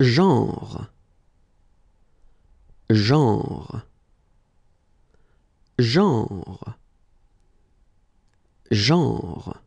genre genre genre genre